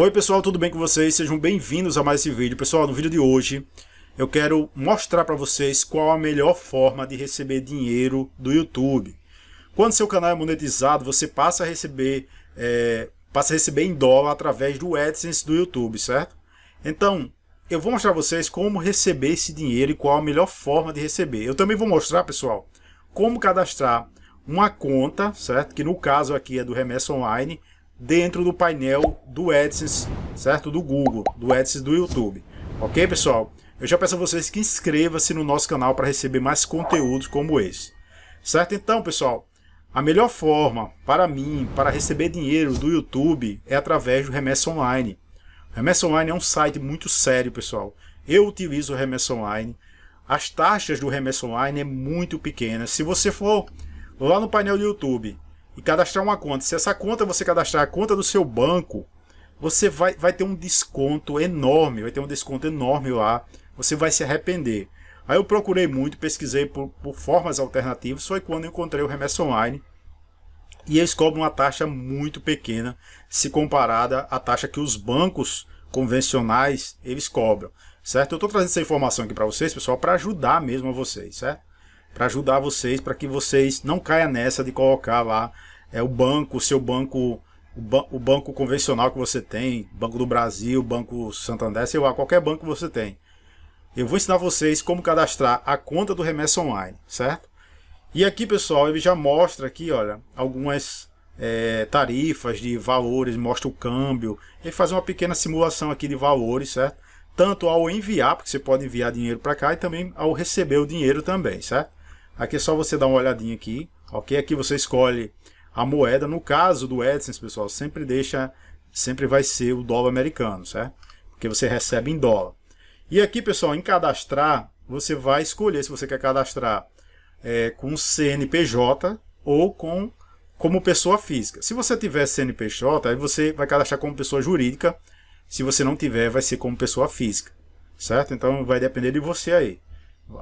Oi pessoal, tudo bem com vocês? Sejam bem-vindos a mais esse vídeo. Pessoal, no vídeo de hoje eu quero mostrar para vocês qual a melhor forma de receber dinheiro do YouTube. Quando seu canal é monetizado, você passa a receber, é, passa a receber em dólar através do AdSense do YouTube, certo? Então, eu vou mostrar para vocês como receber esse dinheiro e qual a melhor forma de receber. Eu também vou mostrar, pessoal, como cadastrar uma conta, certo? Que no caso aqui é do Remessa Online, dentro do painel do AdSense, certo? Do Google, do AdSense do YouTube. Ok, pessoal? Eu já peço a vocês que inscreva-se no nosso canal para receber mais conteúdos como esse. Certo? Então, pessoal, a melhor forma para mim, para receber dinheiro do YouTube, é através do Remessa Online. O Remessa Online é um site muito sério, pessoal. Eu utilizo o Remessa Online. As taxas do Remessa Online é muito pequenas. Se você for lá no painel do YouTube e cadastrar uma conta. Se essa conta você cadastrar a conta do seu banco, você vai, vai ter um desconto enorme, vai ter um desconto enorme lá, você vai se arrepender. Aí eu procurei muito, pesquisei por, por formas alternativas, foi quando encontrei o Remessa Online, e eles cobram uma taxa muito pequena se comparada à taxa que os bancos convencionais eles cobram, certo? Eu estou trazendo essa informação aqui para vocês, pessoal, para ajudar mesmo a vocês, certo? para ajudar vocês, para que vocês não caia nessa de colocar lá é, o banco, o seu banco, o, ba o, banco convencional que você tem, Banco do Brasil, Banco Santander, sei lá, qualquer banco que você tem. Eu vou ensinar vocês como cadastrar a conta do Remessa Online, certo? E aqui, pessoal, ele já mostra aqui, olha, algumas é, tarifas de valores, mostra o câmbio. Ele faz uma pequena simulação aqui de valores, certo? Tanto ao enviar, porque você pode enviar dinheiro para cá, e também ao receber o dinheiro também, certo? Aqui é só você dar uma olhadinha aqui, ok? Aqui você escolhe a moeda. No caso do AdSense, pessoal, sempre deixa, sempre vai ser o dólar americano, certo? Porque você recebe em dólar. E aqui, pessoal, em cadastrar, você vai escolher se você quer cadastrar é, com CNPJ ou com como pessoa física. Se você tiver CNPJ, aí você vai cadastrar como pessoa jurídica. Se você não tiver, vai ser como pessoa física, certo? Então vai depender de você aí.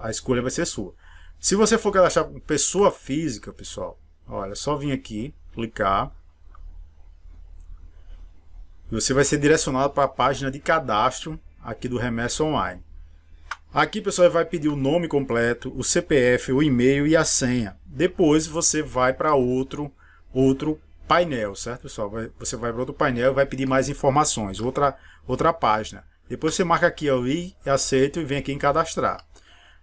A escolha vai ser sua. Se você for cadastrar com pessoa física, pessoal, olha, é só vir aqui, clicar. E você vai ser direcionado para a página de cadastro aqui do Remessa Online. Aqui, pessoal, vai pedir o nome completo, o CPF, o e-mail e a senha. Depois você vai para outro, outro painel, certo, pessoal? Vai, você vai para outro painel e vai pedir mais informações, outra, outra página. Depois você marca aqui, ó, e aceito e vem aqui em cadastrar.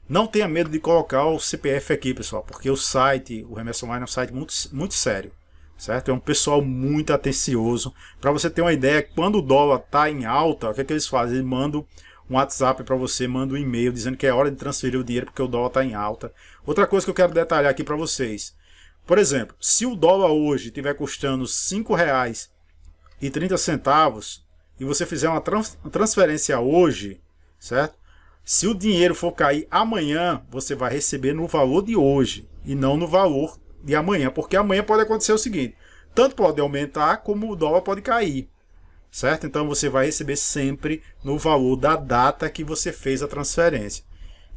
Não tenha medo de colocar o CPF aqui, pessoal, porque o site, o Remessa Online é um site muito, muito sério, certo? É um pessoal muito atencioso. Para você ter uma ideia, quando o dólar está em alta, o que, é que eles fazem? Eles mandam um WhatsApp para você, mandam um e-mail dizendo que é hora de transferir o dinheiro porque o dólar está em alta. Outra coisa que eu quero detalhar aqui para vocês. Por exemplo, se o dólar hoje estiver custando R$ 5,30 e você fizer uma transferência hoje, certo? Se o dinheiro for cair amanhã, você vai receber no valor de hoje e não no valor de amanhã, porque amanhã pode acontecer o seguinte: tanto pode aumentar como o dólar pode cair, certo? Então você vai receber sempre no valor da data que você fez a transferência.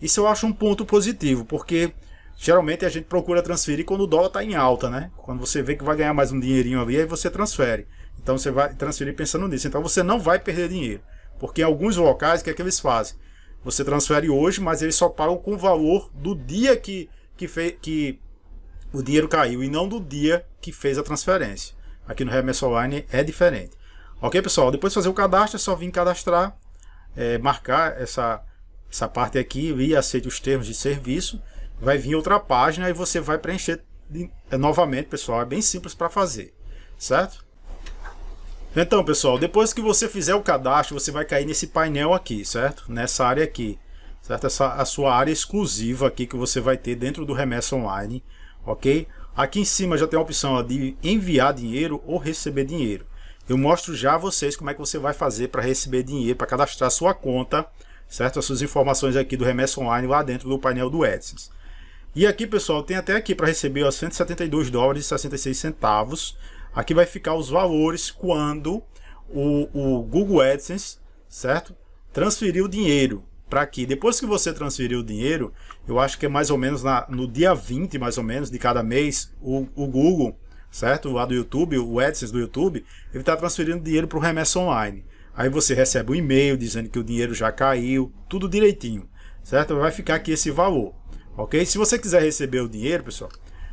Isso eu acho um ponto positivo, porque geralmente a gente procura transferir quando o dólar está em alta, né? Quando você vê que vai ganhar mais um dinheirinho ali, aí você transfere. Então você vai transferir pensando nisso. Então você não vai perder dinheiro, porque em alguns locais o que é que eles fazem? Você transfere hoje, mas eles só pagam com o valor do dia que, que, fe, que o dinheiro caiu e não do dia que fez a transferência. Aqui no Remess Online é diferente. Ok, pessoal? Depois de fazer o cadastro, é só vir cadastrar, é, marcar essa, essa parte aqui e aceite os termos de serviço. Vai vir outra página e você vai preencher novamente, pessoal. É bem simples para fazer, certo? Então, pessoal, depois que você fizer o cadastro, você vai cair nesse painel aqui, certo? Nessa área aqui, certo? Essa, a sua área exclusiva aqui que você vai ter dentro do Remessa Online, ok? Aqui em cima já tem a opção ó, de enviar dinheiro ou receber dinheiro. Eu mostro já a vocês como é que você vai fazer para receber dinheiro, para cadastrar sua conta, certo? As suas informações aqui do Remessa Online lá dentro do painel do AdSense. E aqui, pessoal, tem até aqui para receber ó, 172 dólares e 66 centavos Aqui vai ficar os valores quando o, o Google AdSense, certo? Transferir o dinheiro para aqui. Depois que você transferiu o dinheiro, eu acho que é mais ou menos na, no dia 20, mais ou menos, de cada mês, o, o Google, certo? Lá do YouTube, o AdSense do YouTube, ele está transferindo dinheiro para o Remessa Online. Aí você recebe um e-mail dizendo que o dinheiro já caiu, tudo direitinho, certo? Vai ficar aqui esse valor, ok? Se você quiser receber o dinheiro, pessoal,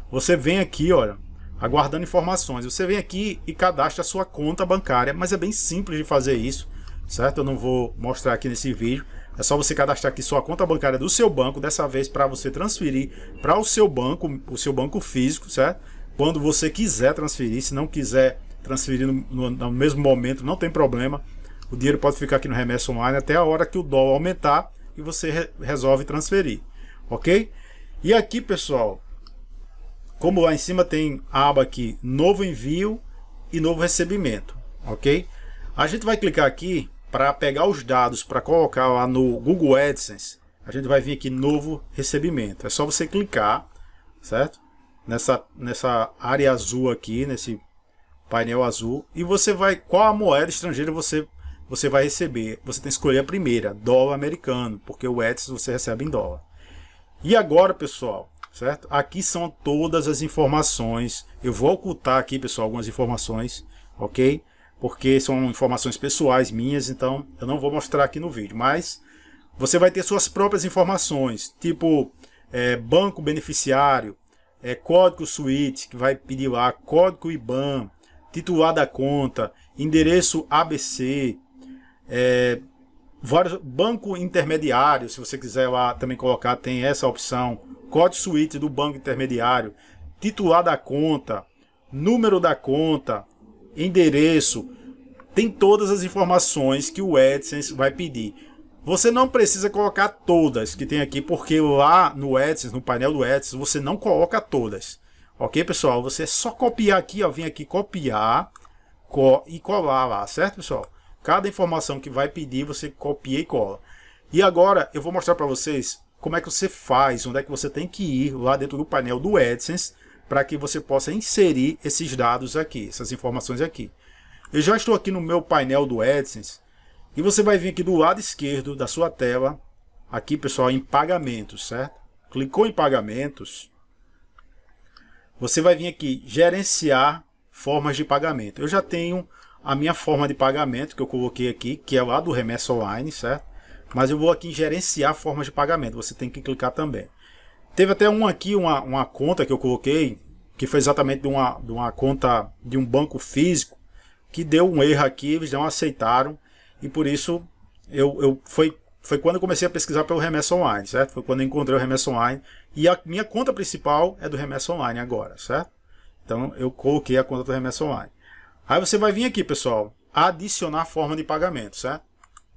você vem aqui, olha, aguardando informações. Você vem aqui e cadastra a sua conta bancária, mas é bem simples de fazer isso, certo? Eu não vou mostrar aqui nesse vídeo. É só você cadastrar aqui sua conta bancária do seu banco, dessa vez para você transferir para o seu banco, o seu banco físico, certo? Quando você quiser transferir, se não quiser transferir no, no, no mesmo momento, não tem problema. O dinheiro pode ficar aqui no remessa online até a hora que o dólar aumentar e você re resolve transferir, ok? E aqui, pessoal, como lá em cima tem a aba aqui, novo envio e novo recebimento, ok? A gente vai clicar aqui para pegar os dados para colocar lá no Google AdSense. A gente vai vir aqui novo recebimento. É só você clicar, certo? Nessa nessa área azul aqui, nesse painel azul, e você vai qual a moeda estrangeira você você vai receber. Você tem que escolher a primeira, dólar americano, porque o AdSense você recebe em dólar. E agora, pessoal, certo? Aqui são todas as informações. Eu vou ocultar aqui, pessoal, algumas informações, ok? Porque são informações pessoais minhas, então eu não vou mostrar aqui no vídeo. Mas você vai ter suas próprias informações, tipo é, banco beneficiário, é, código suíte, que vai pedir lá, código IBAN, titular da conta, endereço ABC, é, vários banco intermediário, se você quiser lá também colocar, tem essa opção. Código suíte do banco intermediário, titular da conta, número da conta, endereço, tem todas as informações que o AdSense vai pedir. Você não precisa colocar todas que tem aqui, porque lá no AdSense, no painel do AdSense, você não coloca todas. Ok, pessoal? Você é só copiar aqui, ó, vem aqui copiar co e colar lá, certo, pessoal? Cada informação que vai pedir, você copia e cola. E agora eu vou mostrar para vocês como é que você faz, onde é que você tem que ir lá dentro do painel do AdSense para que você possa inserir esses dados aqui, essas informações aqui. Eu já estou aqui no meu painel do AdSense e você vai vir aqui do lado esquerdo da sua tela, aqui pessoal, em pagamentos, certo? Clicou em pagamentos, você vai vir aqui gerenciar formas de pagamento. Eu já tenho a minha forma de pagamento que eu coloquei aqui, que é lá do Remessa Online, certo? Mas eu vou aqui em gerenciar formas de pagamento, você tem que clicar também. Teve até um aqui, uma, uma conta que eu coloquei, que foi exatamente de uma, de uma conta de um banco físico, que deu um erro aqui, eles não aceitaram, e por isso eu, eu foi, foi quando eu comecei a pesquisar pelo Remessa Online, certo? Foi quando eu encontrei o Remessa Online, e a minha conta principal é do Remessa Online agora, certo? Então eu coloquei a conta do Remessa Online. Aí você vai vir aqui, pessoal, adicionar forma de pagamento, certo?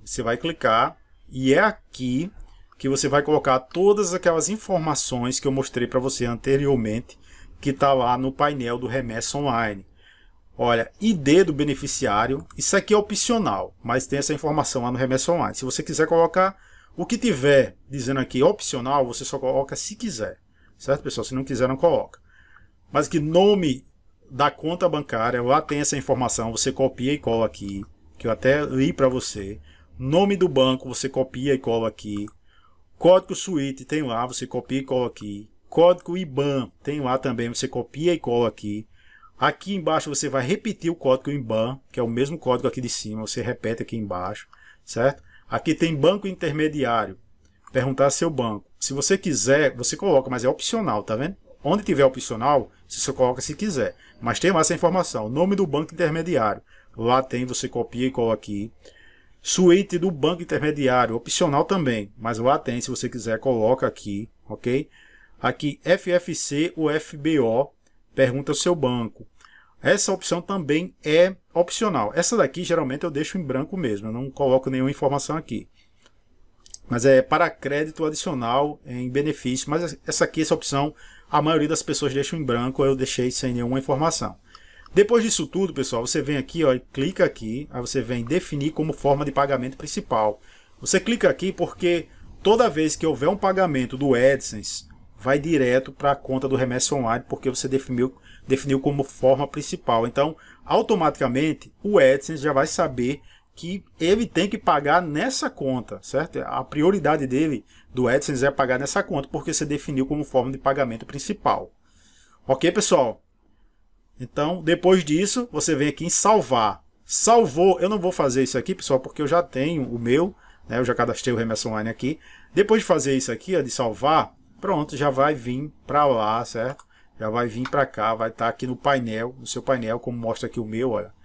Você vai clicar e é aqui que você vai colocar todas aquelas informações que eu mostrei para você anteriormente, que está lá no painel do Remessa Online. Olha, ID do beneficiário, isso aqui é opcional, mas tem essa informação lá no Remessa Online. Se você quiser colocar o que tiver dizendo aqui opcional, você só coloca se quiser. Certo, pessoal? Se não quiser, não coloca. Mas que nome da conta bancária, lá tem essa informação, você copia e cola aqui, que eu até li para você. Nome do banco, você copia e cola aqui. Código suíte tem lá, você copia e cola aqui. Código IBAN tem lá também, você copia e cola aqui. Aqui embaixo você vai repetir o código IBAN, que é o mesmo código aqui de cima, você repete aqui embaixo, certo? Aqui tem banco intermediário, perguntar seu banco. Se você quiser, você coloca, mas é opcional, tá vendo? Onde tiver opcional, se você coloca se quiser. Mas tem mais essa informação. Nome do banco intermediário. Lá tem, você copia e coloca aqui. Suíte do banco intermediário, opcional também. Mas lá tem, se você quiser, coloca aqui, ok? Aqui, FFC ou FBO, pergunta o seu banco. Essa opção também é opcional. Essa daqui, geralmente, eu deixo em branco mesmo. Eu não coloco nenhuma informação aqui mas é para crédito adicional em benefício. Mas essa aqui, essa opção a maioria das pessoas deixa em branco, eu deixei sem nenhuma informação. Depois disso tudo, pessoal, você vem aqui ó, e clica aqui, aí você vem definir como forma de pagamento principal. Você clica aqui porque toda vez que houver um pagamento do AdSense, vai direto para a conta do Remessa Online, porque você definiu, definiu como forma principal. Então, automaticamente, o AdSense já vai saber que ele tem que pagar nessa conta, certo? A prioridade dele, do Edson, é pagar nessa conta, porque você definiu como forma de pagamento principal. Ok, pessoal? Então, depois disso, você vem aqui em salvar. Salvou, eu não vou fazer isso aqui, pessoal, porque eu já tenho o meu, né? Eu já cadastrei o Remessa Online aqui. Depois de fazer isso aqui, ó, de salvar, pronto, já vai vir para lá, certo? Já vai vir para cá, vai estar tá aqui no painel, no seu painel, como mostra aqui o meu, olha.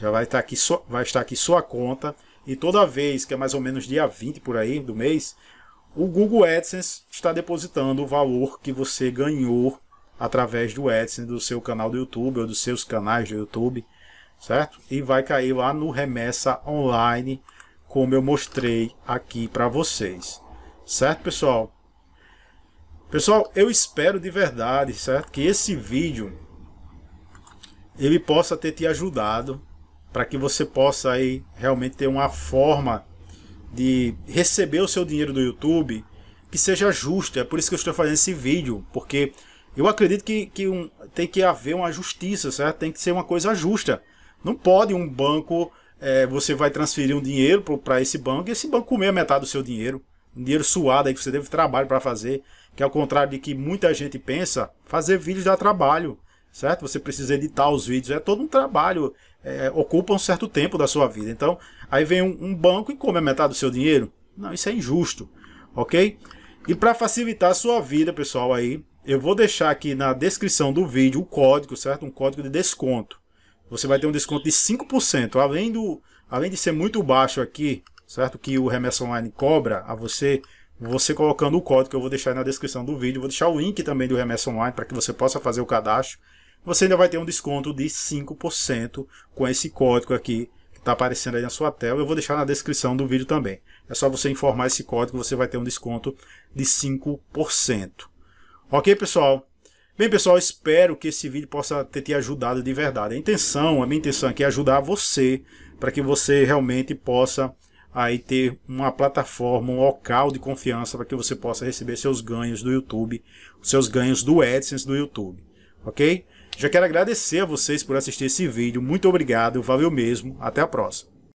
Já vai estar tá aqui só, vai estar aqui sua conta e toda vez que é mais ou menos dia 20 por aí do mês, o Google AdSense está depositando o valor que você ganhou através do AdSense do seu canal do YouTube ou dos seus canais do YouTube, certo? E vai cair lá no remessa online, como eu mostrei aqui para vocês. Certo, pessoal? Pessoal, eu espero de verdade, certo? Que esse vídeo ele possa ter te ajudado, para que você possa aí realmente ter uma forma de receber o seu dinheiro do YouTube que seja justa. É por isso que eu estou fazendo esse vídeo, porque eu acredito que, que um, tem que haver uma justiça, certo? Tem que ser uma coisa justa. Não pode um banco, é, você vai transferir um dinheiro para esse banco e esse banco comer a metade do seu dinheiro. Um dinheiro suado aí que você teve trabalho para fazer. Que ao contrário de que muita gente pensa, fazer vídeos dá trabalho, certo? Você precisa editar os vídeos, é todo um trabalho é, ocupa um certo tempo da sua vida. Então, aí vem um, um, banco e come a metade do seu dinheiro. Não, isso é injusto, ok? E para facilitar a sua vida, pessoal, aí eu vou deixar aqui na descrição do vídeo o código, certo? Um código de desconto. Você vai ter um desconto de 5%, além do além de ser muito baixo aqui, certo? Que o Remessa Online cobra a você, você colocando o código que eu vou deixar na descrição do vídeo, vou deixar o link também do Remessa Online para que você possa fazer o cadastro você ainda vai ter um desconto de 5% com esse código aqui que está aparecendo aí na sua tela. Eu vou deixar na descrição do vídeo também. É só você informar esse código, você vai ter um desconto de 5%. Ok, pessoal? Bem, pessoal, espero que esse vídeo possa ter te ajudado de verdade. A intenção, a minha intenção aqui é ajudar você, para que você realmente possa aí ter uma plataforma, um local de confiança para que você possa receber seus ganhos do YouTube, seus ganhos do AdSense do YouTube, ok? Já quero agradecer a vocês por assistir esse vídeo, muito obrigado, valeu mesmo, até a próxima.